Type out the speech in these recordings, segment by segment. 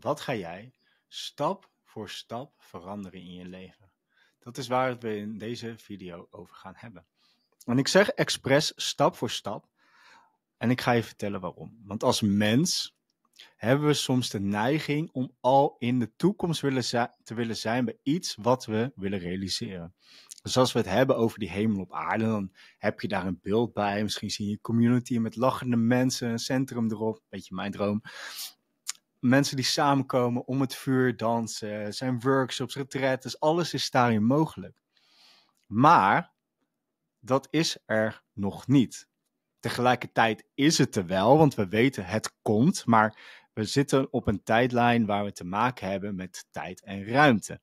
Wat ga jij stap voor stap veranderen in je leven? Dat is waar we in deze video over gaan hebben. En ik zeg expres stap voor stap. En ik ga je vertellen waarom. Want als mens hebben we soms de neiging om al in de toekomst willen te willen zijn bij iets wat we willen realiseren. Dus als we het hebben over die hemel op aarde, dan heb je daar een beeld bij. Misschien zie je een community met lachende mensen, een centrum erop. Beetje mijn droom mensen die samenkomen om het vuur dansen, zijn workshops, retretes, alles is daarin mogelijk. Maar dat is er nog niet. Tegelijkertijd is het er wel, want we weten het komt, maar we zitten op een tijdlijn waar we te maken hebben met tijd en ruimte.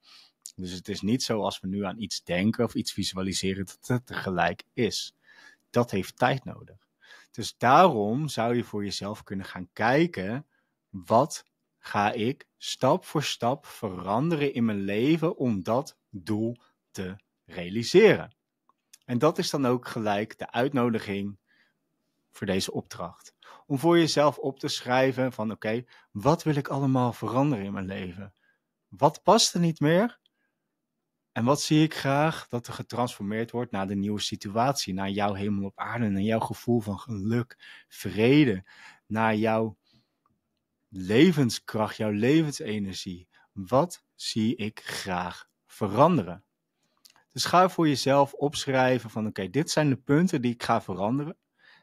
Dus het is niet zo als we nu aan iets denken of iets visualiseren dat het tegelijk is. Dat heeft tijd nodig. Dus daarom zou je voor jezelf kunnen gaan kijken: wat ga ik stap voor stap veranderen in mijn leven om dat doel te realiseren. En dat is dan ook gelijk de uitnodiging voor deze opdracht. Om voor jezelf op te schrijven van oké, wat wil ik allemaal veranderen in mijn leven? Wat past er niet meer? En wat zie ik graag dat er getransformeerd wordt naar de nieuwe situatie, naar jouw hemel op aarde, naar jouw gevoel van geluk, vrede, naar jouw levenskracht, jouw levensenergie. Wat zie ik graag veranderen? Dus ga voor jezelf opschrijven van oké, dit zijn de punten die ik ga veranderen.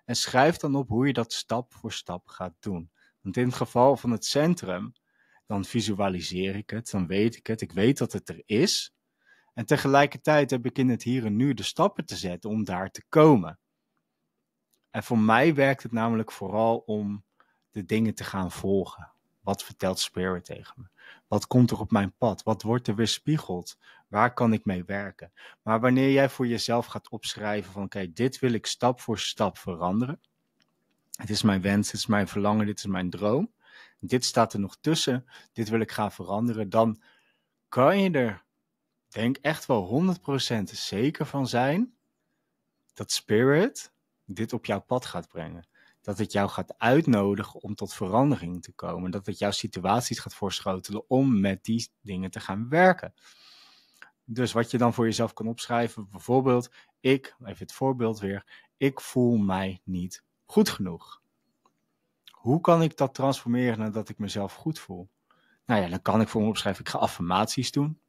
En schrijf dan op hoe je dat stap voor stap gaat doen. Want in het geval van het centrum, dan visualiseer ik het, dan weet ik het, ik weet dat het er is. En tegelijkertijd heb ik in het hier en nu de stappen te zetten om daar te komen. En voor mij werkt het namelijk vooral om de dingen te gaan volgen. Wat vertelt Spirit tegen me? Wat komt er op mijn pad? Wat wordt er weerspiegeld? Waar kan ik mee werken? Maar wanneer jij voor jezelf gaat opschrijven van oké, dit wil ik stap voor stap veranderen. Het is mijn wens, het is mijn verlangen, dit is mijn droom. Dit staat er nog tussen, dit wil ik gaan veranderen. Dan kan je er, denk echt wel 100% zeker van zijn dat Spirit dit op jouw pad gaat brengen dat het jou gaat uitnodigen om tot verandering te komen. Dat het jouw situaties gaat voorschotelen om met die dingen te gaan werken. Dus wat je dan voor jezelf kan opschrijven, bijvoorbeeld, ik, even het voorbeeld weer, ik voel mij niet goed genoeg. Hoe kan ik dat transformeren nadat ik mezelf goed voel? Nou ja, dan kan ik voor me opschrijven, ik ga affirmaties doen.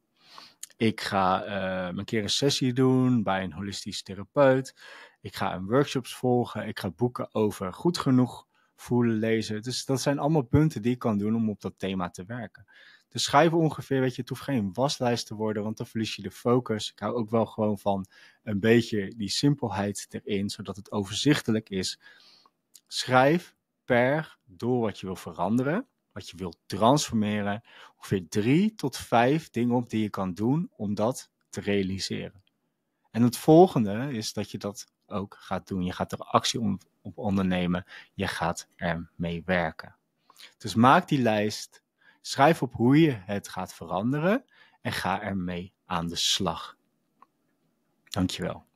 Ik ga uh, een keer een sessie doen bij een holistisch therapeut. Ik ga een workshops volgen. Ik ga boeken over goed genoeg voelen, lezen. Dus dat zijn allemaal punten die ik kan doen om op dat thema te werken. Dus schrijven ongeveer, weet je, het hoeft geen waslijst te worden, want dan verlies je de focus. Ik hou ook wel gewoon van een beetje die simpelheid erin, zodat het overzichtelijk is. Schrijf per door wat je wil veranderen wat je wilt transformeren, ongeveer drie tot vijf dingen op die je kan doen om dat te realiseren. En het volgende is dat je dat ook gaat doen. Je gaat er actie op ondernemen. Je gaat ermee werken. Dus maak die lijst. Schrijf op hoe je het gaat veranderen. En ga ermee aan de slag. Dankjewel.